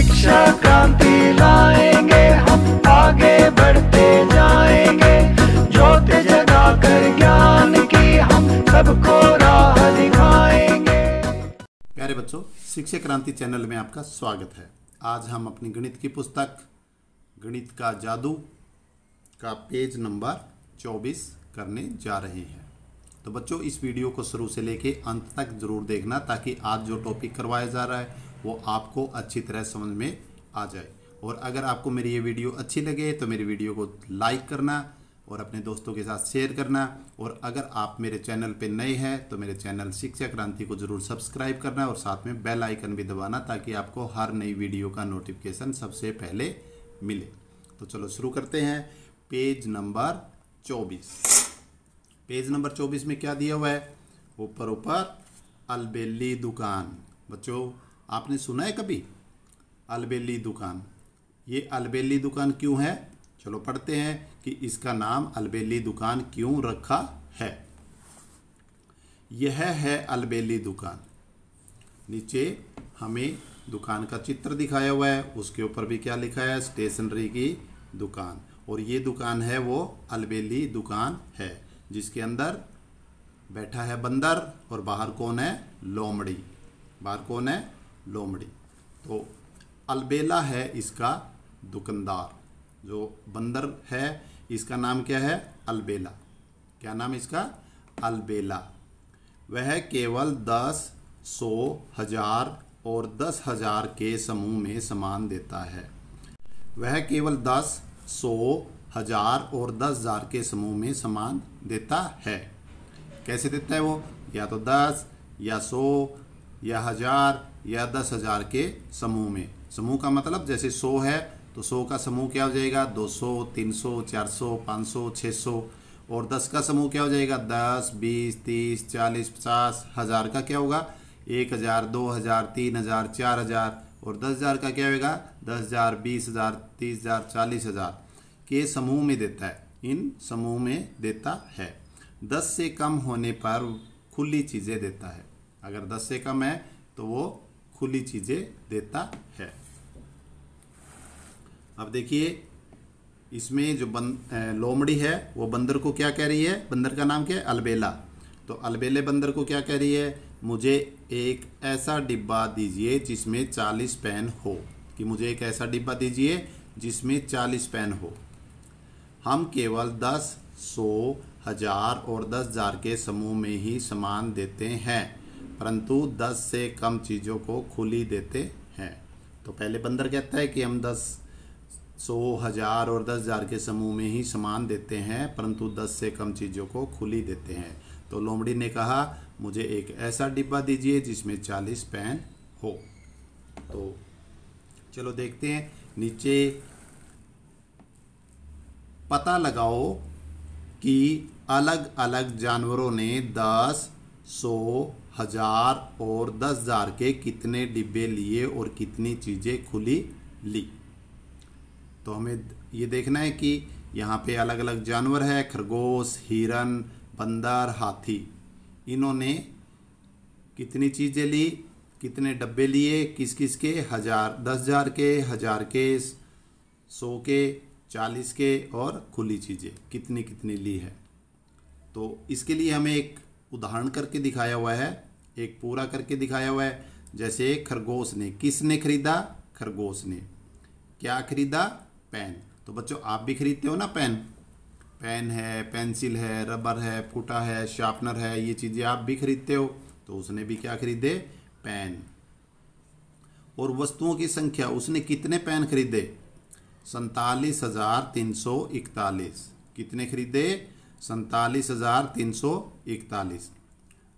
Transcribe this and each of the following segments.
शिक्षा क्रांति लाएंगे हम आगे बढ़ते जाएंगे ज्योति जगा कर ज्ञान की हम सबको राह दिखाएंगे प्यारे बच्चों शिक्षा क्रांति चैनल में आपका स्वागत है आज हम अपनी गणित की पुस्तक गणित का जादू का पेज नंबर 24 करने जा रहे हैं तो बच्चों इस वीडियो को शुरू से लेके अंत तक जरूर देखना ताकि आज जो टॉपिक करवाया जा रहा है वो आपको अच्छी तरह समझ में आ जाए और अगर आपको मेरी ये वीडियो अच्छी लगे तो मेरी वीडियो को लाइक करना और अपने दोस्तों के साथ शेयर करना और अगर आप मेरे चैनल पर नए हैं तो मेरे चैनल शिक्षा क्रांति को जरूर सब्सक्राइब करना और साथ में बेल आइकन भी दबाना ताकि आपको हर नई वीडियो का नोटिफिकेशन सबसे पहले मिले तो चलो शुरू करते हैं पेज नंबर चौबीस पेज नंबर चौबीस में क्या दिया हुआ है ऊपर ऊपर अलबेली दुकान बच्चों आपने सुना है कभी अलबेली दुकान ये अलबेली दुकान क्यों है चलो पढ़ते हैं कि इसका नाम अलबेली दुकान क्यों रखा है यह है अलबेली दुकान नीचे हमें दुकान का चित्र दिखाया हुआ है उसके ऊपर भी क्या लिखा है स्टेशनरी की दुकान और ये दुकान है वो अलबेली दुकान है जिसके अंदर बैठा है बंदर और बाहर कौन है लोमड़ी बाहर कौन है लोमड़ी तो अलबेला है इसका दुकानदार जो बंदर है इसका नाम क्या है अलबेला क्या नाम इसका अलबेला वह केवल दस सौ हजार और दस हजार के समूह में समान देता है वह केवल दस सौ हजार और दस हजार के समूह में समान देता है कैसे देता है वो या तो दस या सौ या हज़ार या दस हज़ार के समूह में समूह का मतलब जैसे सौ है तो सौ का समूह क्या हो जाएगा दो सौ तीन सौ चार सौ पाँच सौ छः सौ और दस का समूह क्या हो जाएगा दस बीस तीस चालीस पचास हज़ार का क्या होगा एक हज़ार दो हज़ार तीन हज़ार चार हज़ार और दस हज़ार का क्या होगा दस हज़ार बीस हज़ार तीस हज़ार चालीस हज़ार के समूह में देता है इन समूह में देता है दस से कम होने पर खुली चीज़ें देता है अगर दस से कम है तो वो खुली चीज़ें देता है अब देखिए इसमें जो बंद लोमड़ी है वो बंदर को क्या कह रही है बंदर का नाम क्या है अलबेला तो अलबेले बंदर को क्या कह रही है मुझे एक ऐसा डिब्बा दीजिए जिसमें चालीस पेन हो कि मुझे एक ऐसा डिब्बा दीजिए जिसमें चालीस पेन हो हम केवल दस सौ हजार और दस हजार के समूह में ही सामान देते हैं परंतु दस से कम चीज़ों को खुली देते हैं तो पहले बंदर कहता है कि हम दस सौ हज़ार और दस हज़ार के समूह में ही सामान देते हैं परंतु दस से कम चीज़ों को खुली देते हैं तो लोमड़ी ने कहा मुझे एक ऐसा डिब्बा दीजिए जिसमें चालीस पेन हो तो चलो देखते हैं नीचे पता लगाओ कि अलग अलग जानवरों ने दस सौ हज़ार और दस हज़ार के कितने डिब्बे लिए और कितनी चीज़ें खुली ली तो हमें ये देखना है कि यहाँ पे अलग अलग जानवर है खरगोश हिरन बंदर हाथी इन्होंने कितनी चीज़ें ली कितने डब्बे लिए किस किस के हज़ार दस हज़ार के हज़ार के सौ के चालीस के और खुली चीज़ें कितनी कितनी ली है तो इसके लिए हमें एक उदाहरण करके दिखाया हुआ है एक पूरा करके दिखाया हुआ है जैसे खरगोश ने किसने खरीदा खरगोश ने क्या खरीदा पेन तो बच्चों आप भी खरीदते हो ना पेन पेन है पेंसिल है रबर है फूटा है शार्पनर है ये चीज़ें आप भी खरीदते हो तो उसने भी क्या खरीदे पेन और वस्तुओं की संख्या उसने कितने पेन खरीदे सैतालीस हज़ार तीन सौ इकतालीस कितने खरीदे सैतालीस हज़ार तीन सौ इकतालीस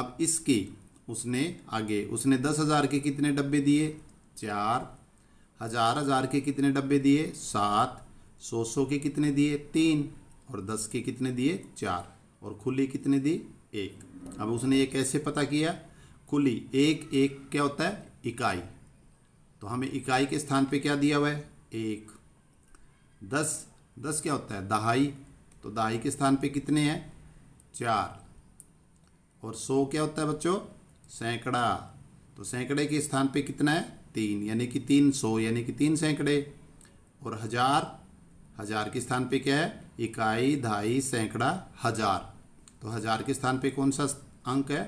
अब इसकी उसने आगे उसने दस हज़ार के कितने डब्बे दिए चार हज़ार हज़ार के कितने डब्बे दिए सात सौ सौ के कितने दिए तीन और दस के कितने दिए चार और खुली कितने दी एक अब उसने ये कैसे पता किया खुली एक एक क्या होता है इकाई तो हमें इकाई के स्थान पे क्या दिया हुआ है एक दस दस क्या होता है दहाई तो दाई के स्थान पे कितने हैं चार और सौ क्या होता है बच्चों सैकड़ा तो सैकड़े के स्थान पे कितना है तीन यानी कि तीन सौ यानी कि तीन सैकड़े और हजार हजार के स्थान पे क्या है इकाई ढाई सैकड़ा हजार तो हजार के स्थान पे कौन सा अंक है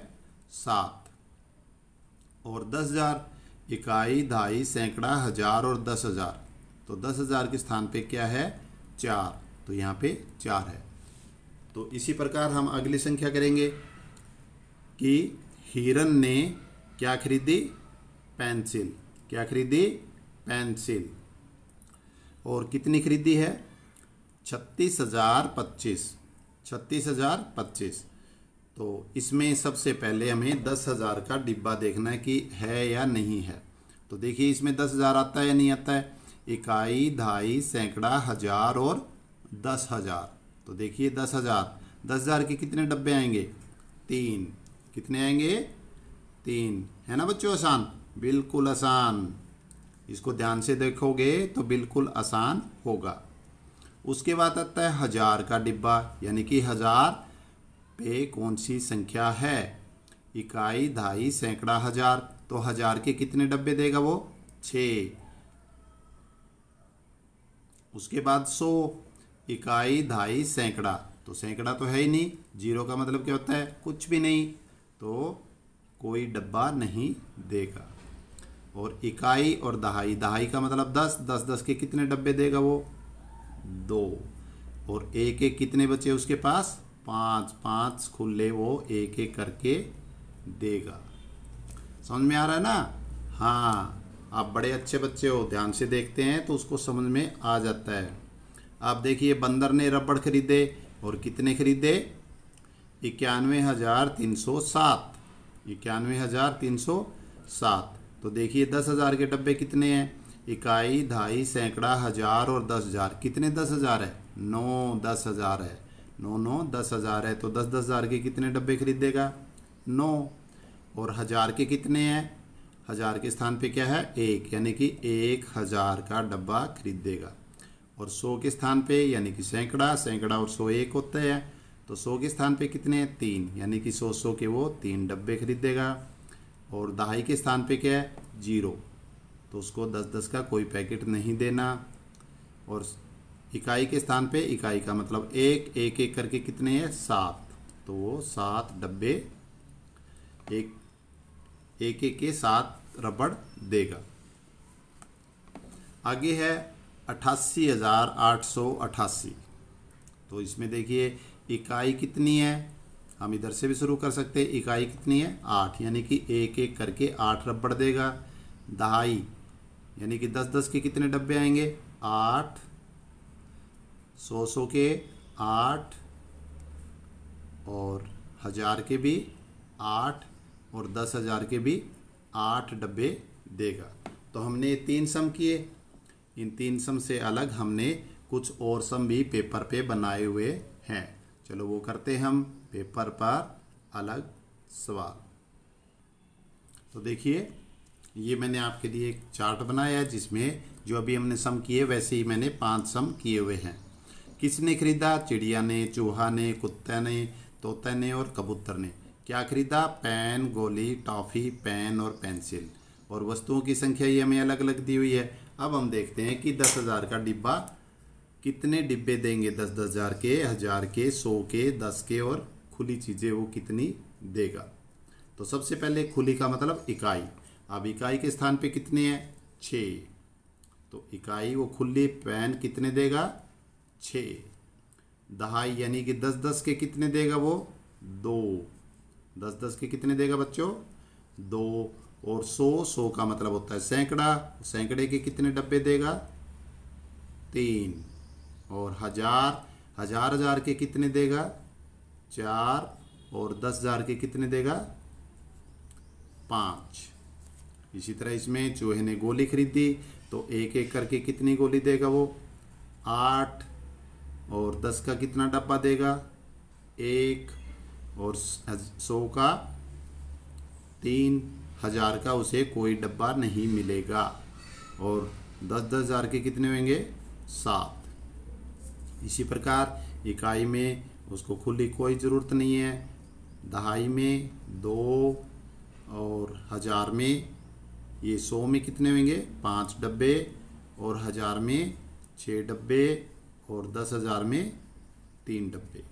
सात और दस हजार इकाई ढाई सैकड़ा हजार और दस हजार तो दस हजार के स्थान पे क्या है चार तो यहाँ पे चार है तो इसी प्रकार हम अगली संख्या करेंगे कि हिरन ने क्या खरीदी पेंसिल क्या खरीदी पेंसिल और कितनी खरीदी है छत्तीस हज़ार पच्चीस छत्तीस हज़ार पच्चीस तो इसमें सबसे पहले हमें दस हज़ार का डिब्बा देखना है कि है या नहीं है तो देखिए इसमें दस हज़ार आता है या नहीं आता है इकाई ढाई सैकड़ा हज़ार और दस हज़ार तो देखिए दस हज़ार दस हज़ार के कितने डब्बे आएंगे तीन कितने आएंगे तीन है ना बच्चों आसान बिल्कुल आसान इसको ध्यान से देखोगे तो बिल्कुल आसान होगा उसके बाद आता है हज़ार का डिब्बा यानी कि हज़ार पे कौन सी संख्या है इकाई ढाई सैकड़ा हज़ार तो हज़ार के कितने डब्बे देगा वो छ उसके बाद सौ इकाई ढाई सैकड़ा तो सैकड़ा तो है ही नहीं जीरो का मतलब क्या होता है कुछ भी नहीं तो कोई डब्बा नहीं देगा और इकाई और दहाई दहाई का मतलब दस दस दस के कितने डब्बे देगा वो दो और एक एक कितने बचे उसके पास पाँच पाँच खुले वो एक एक करके देगा समझ में आ रहा है ना हाँ आप बड़े अच्छे बच्चे हो ध्यान से देखते हैं तो उसको समझ में आ जाता है आप देखिए बंदर ने रबड़ खरीदे और कितने खरीदे इक्यानवे हज़ार तीन सौ सात इक्यानवे हज़ार तीन सौ सात तो देखिए दस हज़ार के डब्बे कितने हैं इकाई ढाई सैकड़ा हज़ार और दस हज़ार कितने दस हज़ार है नौ दस हज़ार है नौ नौ दस हज़ार है तो दस दस हज़ार के कितने डब्बे खरीदेगा नौ और हज़ार के कितने हैं हज़ार के स्थान पे क्या है एक यानी कि एक हज़ार का डब्बा खरीदेगा और सौ के स्थान पे यानी कि सैकड़ा सैकड़ा और सौ एक होता है तो सौ के स्थान पे कितने हैं तीन यानी कि सौ सौ के वो तीन डब्बे खरीदेगा और दहाई के स्थान पे क्या है जीरो तो उसको दस दस का कोई पैकेट नहीं देना और इकाई के स्थान पे इकाई का मतलब एक एक एक करके कितने हैं सात तो वो सात डब्बे एक एक एक के सात रबड़ देगा आगे है अट्ठासी हज़ार आठ सौ अट्ठासी तो इसमें देखिए इकाई कितनी है हम इधर से भी शुरू कर सकते हैं इकाई कितनी है आठ यानी कि एक एक करके आठ रबड़ देगा दहाई यानी कि दस दस के कितने डब्बे आएंगे आठ सौ सौ के आठ और हज़ार के भी आठ और दस हज़ार के भी आठ डब्बे देगा तो हमने तीन सम किए इन तीन सम से अलग हमने कुछ और सम भी पेपर पे बनाए हुए हैं चलो वो करते हम पेपर पर अलग सवाल तो देखिए ये मैंने आपके लिए एक चार्ट बनाया है जिसमें जो अभी हमने सम किए वैसे ही मैंने पांच सम किए हुए हैं किसने खरीदा चिड़िया ने चूहा ने कुत्ते ने तोते ने और कबूतर ने क्या खरीदा पेन गोली टॉफ़ी पेन और पेंसिल और वस्तुओं की संख्या ये हमें अलग अलग दी हुई है अब हम देखते हैं कि दस हज़ार का डिब्बा कितने डिब्बे देंगे दस दस हज़ार के हज़ार के सौ के दस के और खुली चीज़ें वो कितनी देगा तो सबसे पहले खुली का मतलब इकाई अब इकाई के स्थान पे कितने हैं छ तो इकाई वो खुली पेन कितने देगा छ दहाई यानी कि दस दस के कितने देगा वो दो दस दस के कितने देगा बच्चों दो और सौ सौ का मतलब होता है सैकड़ा सैकड़े के कितने डब्बे देगा तीन और हजार हजार हजार के कितने देगा चार और दस हजार के कितने देगा पांच इसी तरह इसमें चूहे ने गोली खरीदी तो एक एक करके कितनी गोली देगा वो आठ और दस का कितना डब्बा देगा एक और सौ का तीन हज़ार का उसे कोई डब्बा नहीं मिलेगा और दस दस हज़ार के कितने होंगे सात इसी प्रकार इकाई में उसको खुली कोई ज़रूरत नहीं है दहाई में दो और हज़ार में ये सौ में कितने होंगे पाँच डब्बे और हज़ार में छः डब्बे और दस हज़ार में तीन डब्बे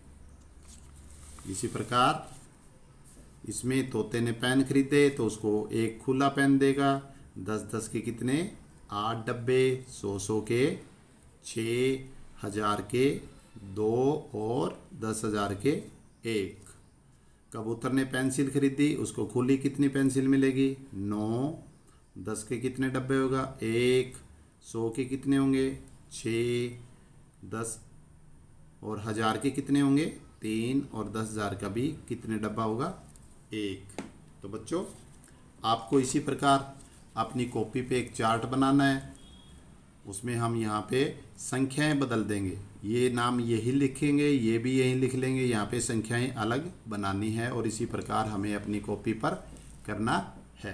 इसी प्रकार इसमें तोते ने पेन खरीदे तो उसको एक खुला पेन देगा दस दस के कितने आठ डब्बे सौ सौ के छ हजार के दो और दस हजार के एक कबूतर ने पेंसिल खरीदी उसको खुली कितनी पेंसिल मिलेगी नौ दस के कितने डब्बे होगा एक सौ के कितने होंगे छ दस और हज़ार के कितने होंगे तीन और दस हज़ार का भी कितने डब्बा होगा एक तो बच्चों आपको इसी प्रकार अपनी कॉपी पे एक चार्ट बनाना है उसमें हम यहाँ पे संख्याएं बदल देंगे ये नाम यही लिखेंगे ये भी यही लिख लेंगे यहाँ पे संख्याएं अलग बनानी है और इसी प्रकार हमें अपनी कॉपी पर करना है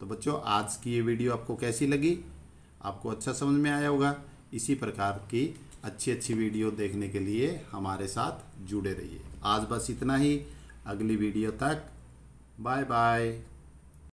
तो बच्चों आज की ये वीडियो आपको कैसी लगी आपको अच्छा समझ में आया होगा इसी प्रकार की अच्छी अच्छी वीडियो देखने के लिए हमारे साथ जुड़े रहिए आज बस इतना ही अगली वीडियो तक Bye bye.